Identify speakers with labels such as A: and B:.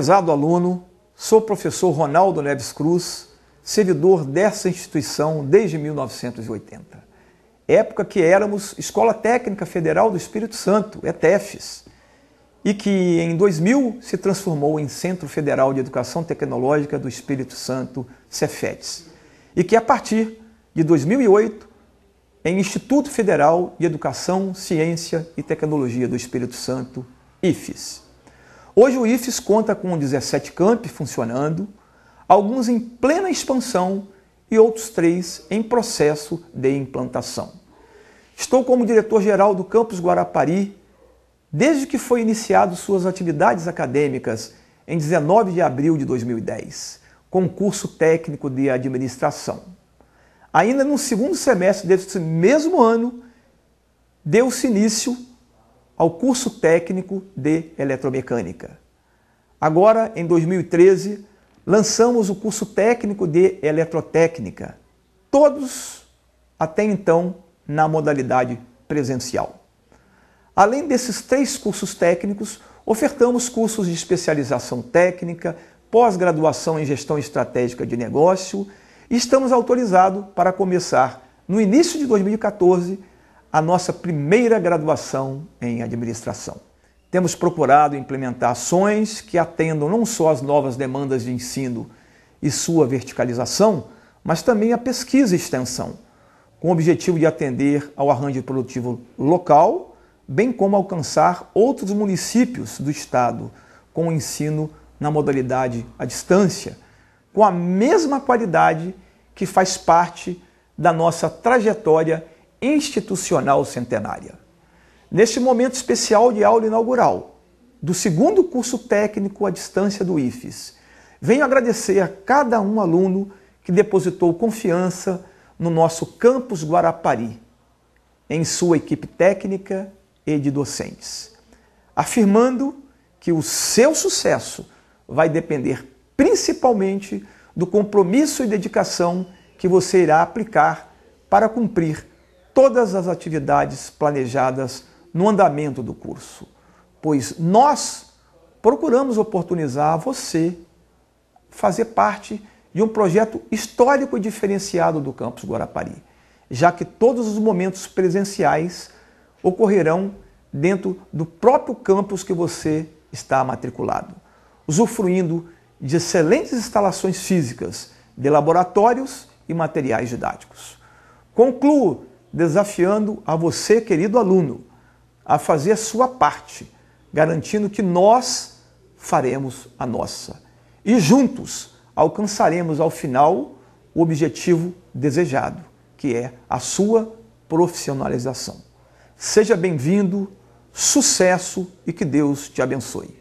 A: Prezado aluno, sou professor Ronaldo Neves Cruz, servidor dessa instituição desde 1980. Época que éramos Escola Técnica Federal do Espírito Santo, ETEFES, e que em 2000 se transformou em Centro Federal de Educação Tecnológica do Espírito Santo, Cefetes, e que a partir de 2008 em Instituto Federal de Educação, Ciência e Tecnologia do Espírito Santo, IFES. Hoje o IFES conta com 17 campi funcionando, alguns em plena expansão e outros três em processo de implantação. Estou como diretor-geral do Campus Guarapari desde que foi iniciado suas atividades acadêmicas em 19 de abril de 2010, com curso técnico de administração. Ainda no segundo semestre deste mesmo ano, deu-se início ao curso técnico de eletromecânica. Agora, em 2013, lançamos o curso técnico de eletrotécnica, todos até então na modalidade presencial. Além desses três cursos técnicos, ofertamos cursos de especialização técnica, pós-graduação em gestão estratégica de negócio e estamos autorizados para começar, no início de 2014, a nossa primeira graduação em administração. Temos procurado implementar ações que atendam não só às novas demandas de ensino e sua verticalização, mas também à pesquisa e extensão, com o objetivo de atender ao arranjo produtivo local, bem como alcançar outros municípios do estado com o ensino na modalidade à distância, com a mesma qualidade que faz parte da nossa trajetória institucional centenária. Neste momento especial de aula inaugural do segundo curso técnico à distância do IFES, venho agradecer a cada um aluno que depositou confiança no nosso campus Guarapari, em sua equipe técnica e de docentes, afirmando que o seu sucesso vai depender principalmente do compromisso e dedicação que você irá aplicar para cumprir todas as atividades planejadas no andamento do curso, pois nós procuramos oportunizar você fazer parte de um projeto histórico e diferenciado do campus Guarapari, já que todos os momentos presenciais ocorrerão dentro do próprio campus que você está matriculado, usufruindo de excelentes instalações físicas, de laboratórios e materiais didáticos. Concluo desafiando a você, querido aluno, a fazer a sua parte, garantindo que nós faremos a nossa. E juntos alcançaremos ao final o objetivo desejado, que é a sua profissionalização. Seja bem-vindo, sucesso e que Deus te abençoe.